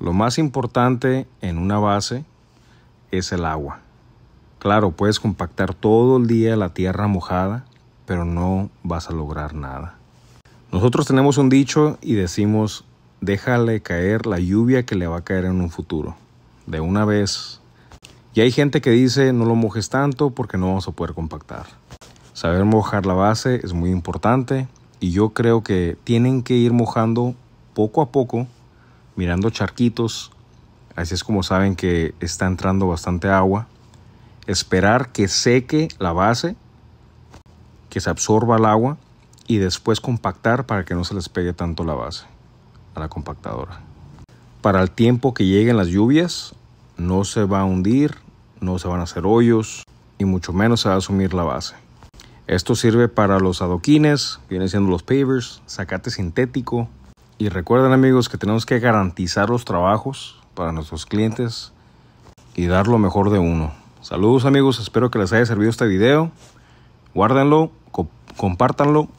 Lo más importante en una base es el agua. Claro, puedes compactar todo el día la tierra mojada, pero no vas a lograr nada. Nosotros tenemos un dicho y decimos, déjale caer la lluvia que le va a caer en un futuro, de una vez. Y hay gente que dice, no lo mojes tanto porque no vamos a poder compactar. Saber mojar la base es muy importante y yo creo que tienen que ir mojando poco a poco mirando charquitos. Así es como saben que está entrando bastante agua. Esperar que seque la base, que se absorba el agua y después compactar para que no se les pegue tanto la base a la compactadora. Para el tiempo que lleguen las lluvias, no se va a hundir, no se van a hacer hoyos y mucho menos se va a asumir la base. Esto sirve para los adoquines, vienen siendo los pavers, sacate sintético, y recuerden amigos que tenemos que garantizar los trabajos para nuestros clientes y dar lo mejor de uno. Saludos amigos, espero que les haya servido este video. Guárdenlo, compártanlo